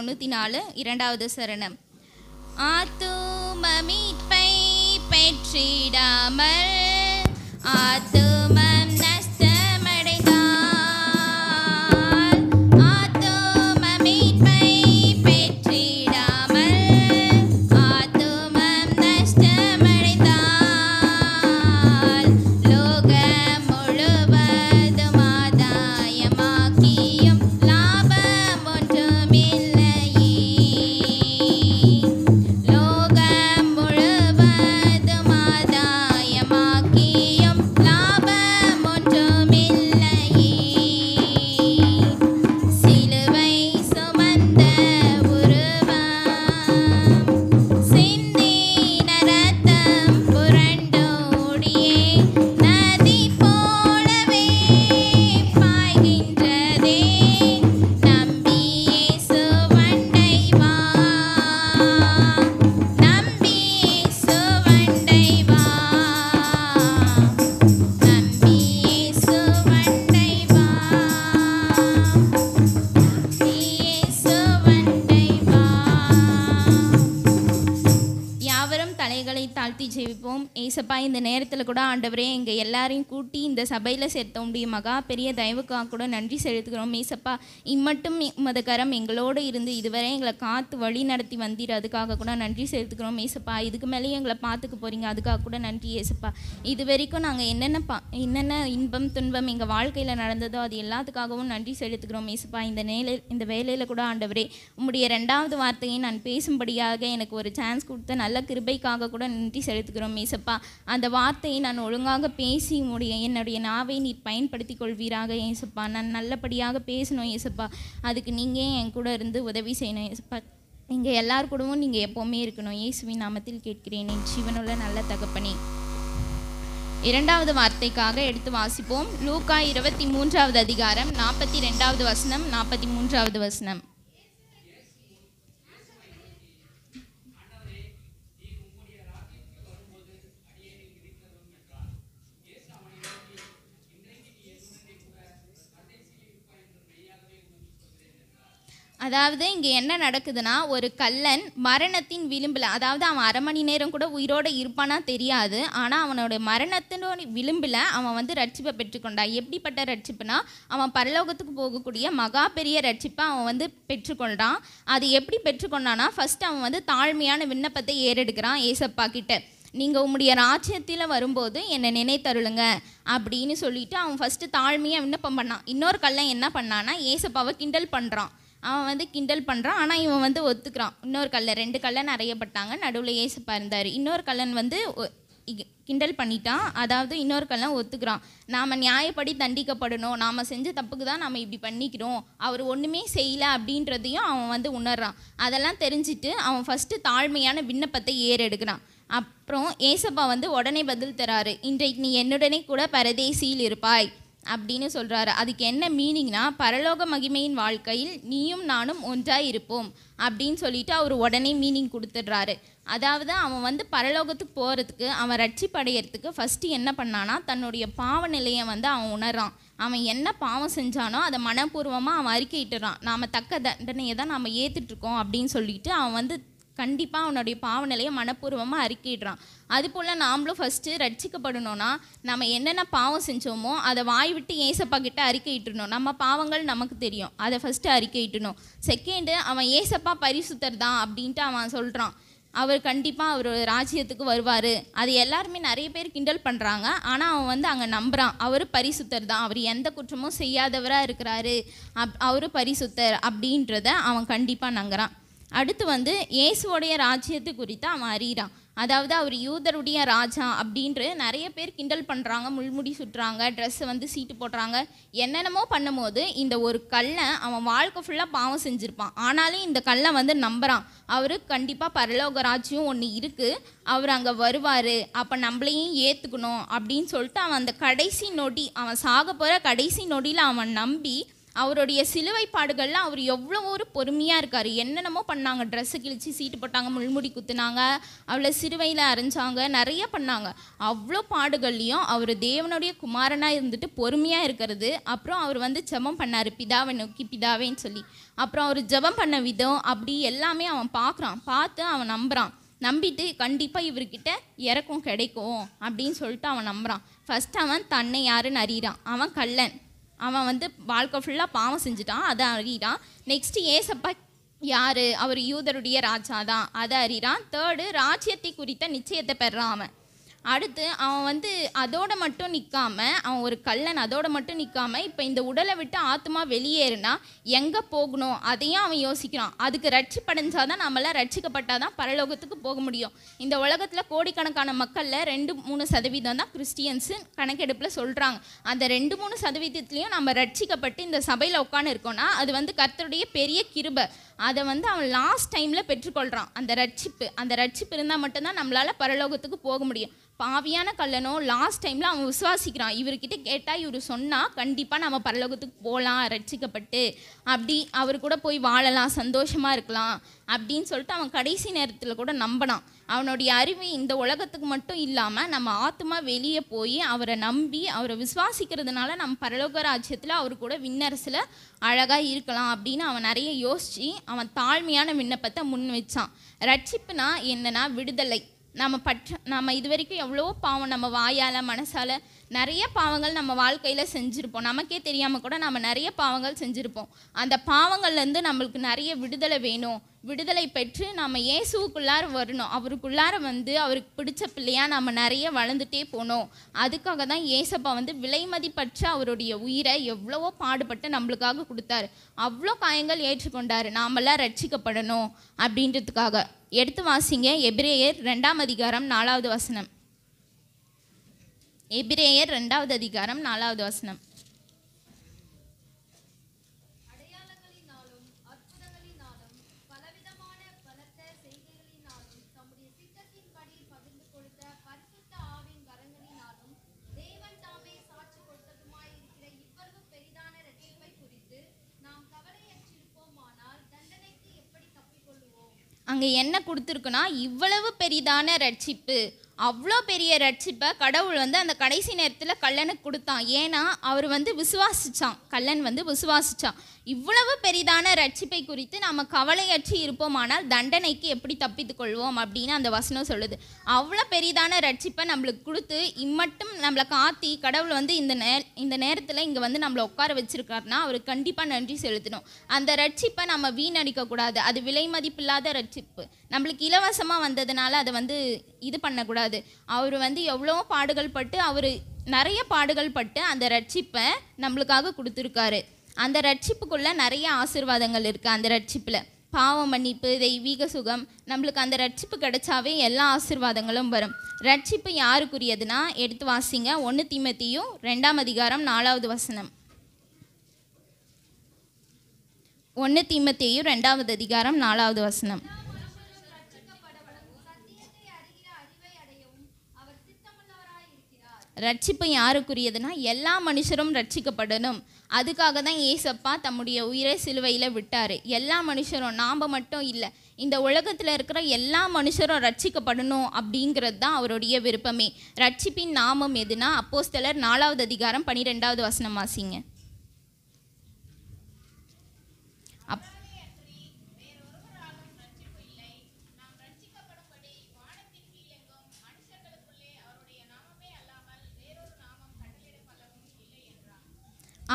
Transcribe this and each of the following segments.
தொண்ணூற்றி நாலு இரண்டாவது சரணம் ஆத்தும மீட்பை பெற்றிடாமல் ஆத்தும ஏசப்பா இந்த நேரத்தில் கூட ஆண்டவரே எங்கள் எல்லாரையும் கூட்டி இந்த சபையில் சேர்த்த மகா பெரிய தயவுக்காக கூட நன்றி செலுத்துகிறோம் ஏசப்பா இம்மட்டும் உமது கரம் எங்களோடு இருந்து இதுவரை எங்களை காத்து வழி நடத்தி வந்துடுறதுக்காக அதுக்காக கூட நன்றி செலுத்துக்கிறோம் ஏசப்பா இதுக்கு மேலேயும் எங்களை பார்த்துக்க போகிறீங்க அதுக்காக கூட நன்றி ஏசப்பா இது வரைக்கும் நாங்கள் என்னென்ன பா என்னென்ன இன்பம் துன்பம் எங்கள் வாழ்க்கையில் நடந்ததோ அது எல்லாத்துக்காகவும் நன்றி செலுத்துக்கிறோம் ஏசப்பா இந்த நேரில் இந்த வேலையில் கூட ஆண்டவரே உம்முடைய ரெண்டாவது வார்த்தையை நான் பேசும்படியாக எனக்கு ஒரு சான்ஸ் கொடுத்த நல்ல கிருபைக்காக கூட நன்றி செலுத்துக்கிறோம் மீசப்பா அந்த வார்த்தையை நான் ஒழுங்காக பேசி முடிய என்னுடைய நாவை நீர் பயன்படுத்தி கொள்வீராக ஏசப்பா நான் நல்லபடியாக பேசணும் ஏசப்பா அதுக்கு நீங்கள் என் கூட இருந்து உதவி செய்யணும் ஏசப்பா நீங்கள் எல்லார் கூடவும் நீங்கள் எப்போவுமே இருக்கணும் இயேசுவின் நாமத்தில் கேட்கிறேன் என் ஜீவனுள்ள நல்ல தகப்பனே இரண்டாவது வார்த்தைக்காக எடுத்து வாசிப்போம் லூக்கா இருபத்தி மூன்றாவது அதிகாரம் நாற்பத்தி ரெண்டாவது வசனம் நாற்பத்தி மூன்றாவது வசனம் அதாவது இங்கே என்ன நடக்குதுன்னா ஒரு கல்லன் மரணத்தின் விளிம்பில் அதாவது அவன் அரை மணி நேரம் கூட உயிரோடு இருப்பானா தெரியாது ஆனால் அவனோட மரணத்தினோட விளிம்பில் அவன் வந்து ரட்சிப்பை பெற்றுக்கொண்டான் எப்படிப்பட்ட ரட்சிப்புனா அவன் பரலோகத்துக்கு போகக்கூடிய மகா பெரிய ரட்சிப்பை அவன் வந்து பெற்றுக்கொண்டான் அது எப்படி பெற்றுக்கொண்டான்னா ஃபஸ்ட் அவன் வந்து தாழ்மையான விண்ணப்பத்தை ஏறெடுக்கிறான் ஏசப்பா கிட்ட நீங்கள் உம்முடைய ராஜ்யத்தில் வரும்போது என்னை நினைத்தருளுங்க அப்படின்னு சொல்லிவிட்டு அவன் ஃபஸ்ட்டு தாழ்மையாக விண்ணப்பம் பண்ணான் இன்னொரு கல்லை என்ன பண்ணான்னா ஏசப்பாவை கிண்டல் பண்ணுறான் அவன் வந்து கிண்டல் பண்ணுறான் ஆனால் இவன் வந்து ஒத்துக்கிறான் இன்னொரு கல்லை ரெண்டு கல்லன் அறையப்பட்டாங்க நடுவில் ஏசப்பா இருந்தார் இன்னொரு கல்லன் வந்து கிண்டல் பண்ணிட்டான் அதாவது இன்னொரு கல்லன் ஒத்துக்கிறான் நாம் நியாயப்படி தண்டிக்கப்படணும் நாம் செஞ்ச தப்புக்கு தான் நாம் இப்படி பண்ணிக்கிறோம் அவர் ஒன்றுமே செய்யலை அப்படின்றதையும் அவன் வந்து உணர்றான் அதெல்லாம் தெரிஞ்சுட்டு அவன் ஃபஸ்ட்டு தாழ்மையான விண்ணப்பத்தை ஏறெடுக்கிறான் அப்புறம் ஏசப்பா வந்து உடனே பதில் தராரு இன்றைக்கு நீ என்னுடனே கூட பரதேசியில் இருப்பாய் அப்படின்னு சொல்கிறாரு அதுக்கு என்ன மீனிங்னா பரலோக மகிமையின் வாழ்க்கையில் நீயும் நானும் ஒன்றாக இருப்போம் அப்படின்னு சொல்லிட்டு அவர் உடனே மீனிங் கொடுத்துட்றாரு அதாவது அவன் வந்து பரலோகத்துக்கு போகிறதுக்கு அவன் ரட்சிப்படையிறதுக்கு ஃபஸ்ட்டு என்ன பண்ணானா தன்னுடைய பாவ நிலையை வந்து அவன் உணர்றான் அவன் என்ன பாவம் செஞ்சானோ அதை மனப்பூர்வமாக அவன் அறிக்கையிட்டுறான் நாம் தக்க தண்டனையை தான் நாம் ஏற்றுட்ருக்கோம் அப்படின்னு சொல்லிட்டு அவன் வந்து கண்டிப்பாக அவனுடைய பாவநிலையை மனப்பூர்வமாக அறிக்கிடுறான் போல் நாமளும் ஃபஸ்ட்டு ரட்சிக்கப்படணும்னா நம்ம என்னென்ன பாவம் செஞ்சோமோ அதை வாய் விட்டு ஏசப்பா கிட்ட அறிக்கையிட்டணும் நம்ம பாவங்கள் நமக்கு தெரியும் அதை ஃபஸ்ட்டு அறிக்கையிட்டணும் செகண்டு அவன் ஏசப்பா பரிசுத்தர் தான் அப்படின்ட்டு அவன் சொல்கிறான் அவர் கண்டிப்பாக அவர் ராஜ்யத்துக்கு வருவார் அது எல்லாருமே நிறைய பேர் கிண்டல் பண்ணுறாங்க ஆனால் அவன் வந்து அங்கே நம்புகிறான் அவர் பரிசுத்தர் தான் அவர் எந்த குற்றமும் செய்யாதவராக இருக்கிறாரு அப் அவர் பரிசுத்தர் அப்படின்றத அவன் கண்டிப்பாக நங்குறான் அடுத்து வந்து இயேசுவோடைய ராஜ்யத்தை குறித்து அவன் அறிகிறான் அதாவது அவர் யூதருடைய ராஜா அப்படின்ட்டு நிறைய பேர் கிண்டல் பண்ணுறாங்க முள்முடி சுட்டுறாங்க ட்ரெஸ்ஸை வந்து சீட்டு போடுறாங்க என்னென்னமோ பண்ணும்போது இந்த ஒரு கல்லை அவன் வாழ்க்கை ஃபுல்லாக பாவம் செஞ்சுருப்பான் ஆனாலும் இந்த கல்லை வந்து நம்புகிறான் அவரு கண்டிப்பாக பரலோக ராஜ்யம் ஒன்று இருக்குது அவர் அங்கே வருவார் அப்போ நம்மளையும் ஏற்றுக்கணும் அப்படின்னு சொல்லிட்டு அவன் அந்த கடைசி நொடி அவன் சாக போகிற கடைசி நொடியில் அவன் நம்பி அவருடைய சிலுவை பாடுகளில் அவர் எவ்வளோ ஒரு பொறுமையாக இருக்கார் என்னென்னமோ பண்ணாங்க ட்ரெஸ்ஸு கிழிச்சு சீட்டு போட்டாங்க முள்முடி குத்துனாங்க அவளை சிறுவையில் அரைஞ்சாங்க நிறைய பண்ணாங்க அவ்வளோ பாடுகள்லையும் அவர் தேவனுடைய குமாரனாக இருந்துட்டு பொறுமையாக இருக்கிறது அப்புறம் அவர் வந்து ஜபம் பண்ணார் பிதாவை நோக்கி பிதாவேன்னு சொல்லி அப்புறம் அவர் ஜபம் பண்ண விதம் அப்படி எல்லாமே அவன் பார்க்குறான் பார்த்து அவன் நம்புகிறான் நம்பிட்டு கண்டிப்பாக இவர்கிட்ட இறக்கம் கிடைக்கும் அப்படின்னு சொல்லிட்டு அவன் நம்புகிறான் ஃபஸ்ட் அவன் தன்னை யாருன்னு அறியிறான் அவன் கல்லன் அவன் வந்து வாழ்க்கை ஃபுல்லாக பாவம் செஞ்சுட்டான் அதை அறிகிறான் நெக்ஸ்ட்டு ஏசப்பா யார் அவர் யூதருடைய ராஜா தான் அதை அறிகிறான் தேர்டு ராஜ்யத்தை குறித்த நிச்சயத்தை பெறான் அவன் அடுத்து அவன் வந்து அதோட மட்டும் நிற்காம அவன் ஒரு கல்லன் அதோட மட்டும் நிற்காம இப்போ இந்த உடலை விட்டு ஆத்மா வெளியேறுனா எங்கே போகணும் அதையும் அவன் யோசிக்கிறான் அதுக்கு ரட்சிப்படைஞ்சால் தான் நம்மளாம் ரட்சிக்கப்பட்டால் தான் பரலோகத்துக்கு போக முடியும் இந்த உலகத்தில் கோடிக்கணக்கான மக்களில் ரெண்டு மூணு சதவீதம் தான் கிறிஸ்டியன்ஸு கணக்கெடுப்பில் சொல்கிறாங்க அந்த ரெண்டு மூணு சதவீதத்துலேயும் நம்ம ரட்சிக்கப்பட்டு இந்த சபையில் உட்காந்து அது வந்து கர்த்தருடைய பெரிய கிருபை அதை வந்து அவன் லாஸ்ட் டைமில் பெற்றுக்கொள்கிறான் அந்த ரட்சிப்பு அந்த ரட்சிப்பு இருந்தால் மட்டும்தான் நம்மளால் பரலோகத்துக்கு போக முடியும் பாவியான கல்லனோ லாஸ்ட் டைமில் அவன் விசுவாசிக்கிறான் இவர்கிட்ட கேட்டால் இவர் சொன்னால் கண்டிப்பாக நம்ம பரலோகத்துக்கு போகலாம் ரட்சிக்கப்பட்டு அப்படி அவர் கூட போய் வாழலாம் சந்தோஷமாக இருக்கலாம் அப்படின்னு சொல்லிட்டு அவன் கடைசி நேரத்தில் கூட நம்பினான் அவனுடைய அறிவு இந்த உலகத்துக்கு மட்டும் இல்லாமல் நம்ம ஆத்மா வெளியே போய் அவரை நம்பி அவரை விசுவாசிக்கிறதுனால நம்ம பரலோக ராஜ்யத்தில் அவர் கூட விண்ணரசில் அழகாக இருக்கலாம் அப்படின்னு அவன் நிறைய யோசித்து அவன் தாழ்மையான விண்ணப்பத்தை முன் வச்சான் ரட்சிப்புனா என்னன்னா விடுதலை நம்ம பற்ற நம்ம இது வரைக்கும் எவ்வளவோ பாவம் நம்ம வாயால் மனசால் நிறைய பாவங்கள் நம்ம வாழ்க்கையில் செஞ்சுருப்போம் நமக்கே தெரியாமல் கூட நம்ம நிறைய பாவங்கள் செஞ்சுருப்போம் அந்த பாவங்கள்லேருந்து நம்மளுக்கு நிறைய விடுதலை வேணும் விடுதலை பெற்று நாம் இயேசுக்குள்ளார வரணும் அவருக்குள்ளார வந்து அவருக்கு பிடிச்ச பிள்ளையாக நாம் நிறைய வளர்ந்துட்டே போனோம் அதுக்காக தான் ஏசப்பா வந்து விலைமதிப்பற்ற அவருடைய உயிரை எவ்வளவோ பாடுபட்டு நம்மளுக்காக கொடுத்தாரு அவ்வளோ காயங்கள் ஏற்றுக்கொண்டார் நாமெல்லாம் ரட்சிக்கப்படணும் அப்படின்றதுக்காக எடுத்து வாசிங்க எபிரேயர் ரெண்டாம் அதிகாரம் நாலாவது வசனம் எபிரேயர் ரெண்டாவது அதிகாரம் நாலாவது வசனம் அங்கே என்ன கொடுத்துருக்குன்னா இவ்வளவு பெரிதான ரட்சிப்பு அவ்வளோ பெரிய ரட்சிப்பை கடவுள் வந்து அந்த கடைசி நேரத்தில் கல்லனுக்கு கொடுத்தான் ஏன்னா அவர் வந்து விசுவாசித்தான் கல்லன் வந்து விசுவாசித்தான் இவ்வளவு பெரிதான ரட்சிப்பை குறித்து நாம் கவலையற்றி இருப்போமானால் தண்டனைக்கு எப்படி தப்பித்து கொள்வோம் அப்படின்னு அந்த வசனம் சொல்லுது அவ்வளோ பெரிதான ரட்சிப்பை நம்மளுக்கு கொடுத்து இம்மட்டும் நம்மளை காத்தி கடவுள் வந்து இந்த நே இந்த நேரத்தில் இங்கே வந்து நம்மளை உட்கார வச்சுருக்காருனா அவர் கண்டிப்பாக நன்றி செலுத்தணும் அந்த ரட்சிப்பை நம்ம வீணடிக்கக்கூடாது அது விலை மதிப்பில்லாத ரட்சிப்பு நம்மளுக்கு இலவசமாக வந்ததுனால அதை வந்து இது பண்ணக்கூடாது கூடாது அவர் வந்து எவ்வளோ பாடுகள் பட்டு அவர் நிறைய பாடுகள் பட்டு அந்த ரட்சிப்பை நம்மளுக்காக கொடுத்துருக்காரு அந்த ரட்சிப்புக்குள்ளே நிறைய ஆசிர்வாதங்கள் இருக்குது அந்த ரட்சிப்பில் பாவ மன்னிப்பு தெய்வீக சுகம் நம்மளுக்கு அந்த ரட்சிப்பு கிடைச்சாவே எல்லா ஆசிர்வாதங்களும் வரும் ரட்சிப்பு யாருக்குரியதுன்னா எடுத்து வாசிங்க ஒன்று தீமத்தியும் ரெண்டாம் அதிகாரம் நாலாவது வசனம் ஒன்று தீமத்தியும் ரெண்டாவது அதிகாரம் நாலாவது வசனம் ரட்சிப்பு யாருக்குரியதுன்னா எல்லா மனுஷரும் ரட்சிக்கப்படணும் அதுக்காக தான் ஏசப்பா தம்முடைய உயிரை சிலுவையில் விட்டார் எல்லா மனுஷரும் நாம் மட்டும் இல்லை இந்த உலகத்தில் இருக்கிற எல்லா மனுஷரும் ரட்சிக்கப்படணும் அப்படிங்கிறது தான் அவருடைய விருப்பமே ரட்சிப்பின் நாமம் எதுனா அப்போஸ்தலர் நாலாவது அதிகாரம் பனிரெண்டாவது வசனம் வாசிங்க அப்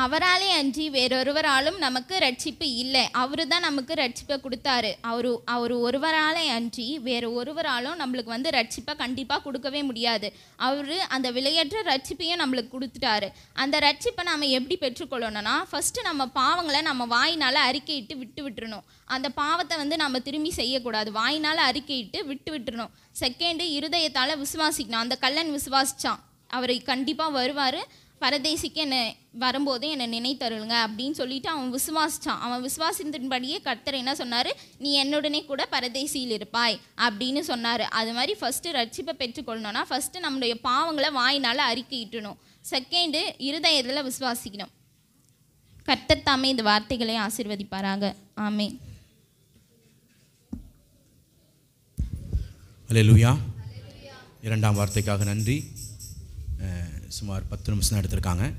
அவராலே அன்றி வேறொருவராலும் நமக்கு ரட்சிப்பு இல்லை அவரு தான் நமக்கு ரட்சிப்பை கொடுத்தாரு அவரு அவர் ஒருவராலே அன்றி வேறு ஒருவராலும் நம்மளுக்கு வந்து ரட்சிப்பை கண்டிப்பாக கொடுக்கவே முடியாது அவர் அந்த விலையற்ற ரட்சிப்பையும் நம்மளுக்கு கொடுத்துட்டாரு அந்த ரட்சிப்பை நம்ம எப்படி பெற்றுக்கொள்ளணும்னா ஃபஸ்ட்டு நம்ம பாவங்களை நம்ம வாயினால் அறிக்கையிட்டு விட்டு விட்டுருணும் அந்த பாவத்தை வந்து நம்ம திரும்பி செய்யக்கூடாது வாயினால் அறிக்கையிட்டு விட்டு விட்டுருணும் செகண்டு இருதயத்தால் விசுவாசிக்கணும் அந்த கல்லன் விசுவாசித்தான் அவரை கண்டிப்பாக வருவார் பரதேசிக்கு என்னை வரும்போது என்னை நினைத்தருளுங்க அப்படின்னு சொல்லிட்டு அவன் விசுவாசித்தான் அவன் விசுவாசித்தபடியே கர்த்தர் என்ன சொன்னார் நீ என்னுடனே கூட பரதேசியில் இருப்பாய் அப்படின்னு சொன்னார் அது மாதிரி ஃபஸ்ட்டு ரட்சிப்பை பெற்றுக்கொள்ளணும்னா ஃபஸ்ட்டு நம்முடைய பாவங்களை வாயினால் அறிக்கையிட்டணும் செகண்டு இருதயத்தில் விசுவாசிக்கணும் கர்த்தர் தாமே இந்த வார்த்தைகளை ஆசிர்வதிப்பாராங்க ஆமே இரண்டாம் வார்த்தைக்காக நன்றி சுமார் பத்து நிமிஷம் எடுத்திருக்காங்க